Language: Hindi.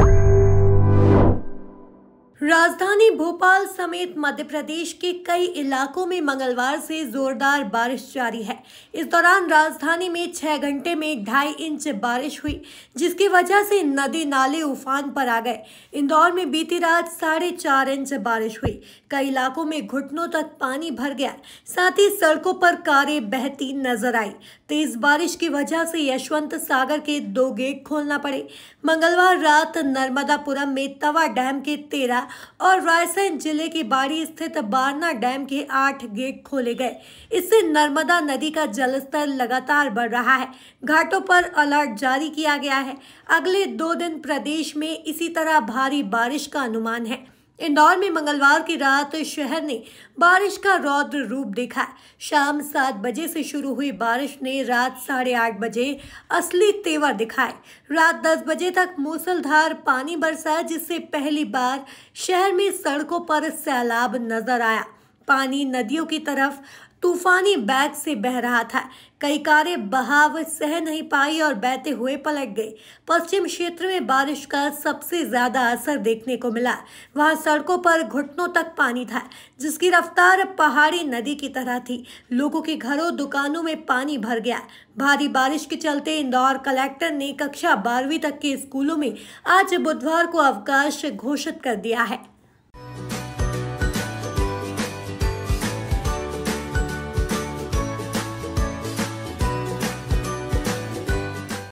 you राजधानी भोपाल समेत मध्य प्रदेश के कई इलाकों में मंगलवार से जोरदार बारिश जारी है इस दौरान राजधानी में छः घंटे में ढाई इंच बारिश हुई जिसकी वजह से नदी नाले उफान पर आ गए इंदौर में बीती रात साढ़े चार इंच बारिश हुई कई इलाकों में घुटनों तक पानी भर गया साथ ही सड़कों पर कारें बहती नजर आई तेज बारिश की वजह से यशवंत सागर के दो गेट खोलना पड़े मंगलवार रात नर्मदापुरम में तवा डैम के तेरह और रायसेन जिले के बाड़ी स्थित बारना डैम के आठ गेट खोले गए इससे नर्मदा नदी का जलस्तर लगातार बढ़ रहा है घाटों पर अलर्ट जारी किया गया है अगले दो दिन प्रदेश में इसी तरह भारी बारिश का अनुमान है इंदौर में मंगलवार की रात शहर ने बारिश का रौद्र रूप देखा शाम सात बजे से शुरू हुई बारिश ने रात साढ़े आठ बजे असली तेवर दिखाए रात दस बजे तक मूसलधार पानी बरसा जिससे पहली बार शहर में सड़कों पर सैलाब नजर आया पानी नदियों की तरफ तूफानी बैग से बह रहा था कई कारें बहाव सह नहीं पाई और बहते हुए पलट गई पश्चिम क्षेत्र में बारिश का सबसे ज्यादा असर देखने को मिला वहां सड़कों पर घुटनों तक पानी था जिसकी रफ्तार पहाड़ी नदी की तरह थी लोगों के घरों दुकानों में पानी भर गया भारी बारिश के चलते इंदौर कलेक्टर ने कक्षा बारहवीं तक के स्कूलों में आज बुधवार को अवकाश घोषित कर दिया है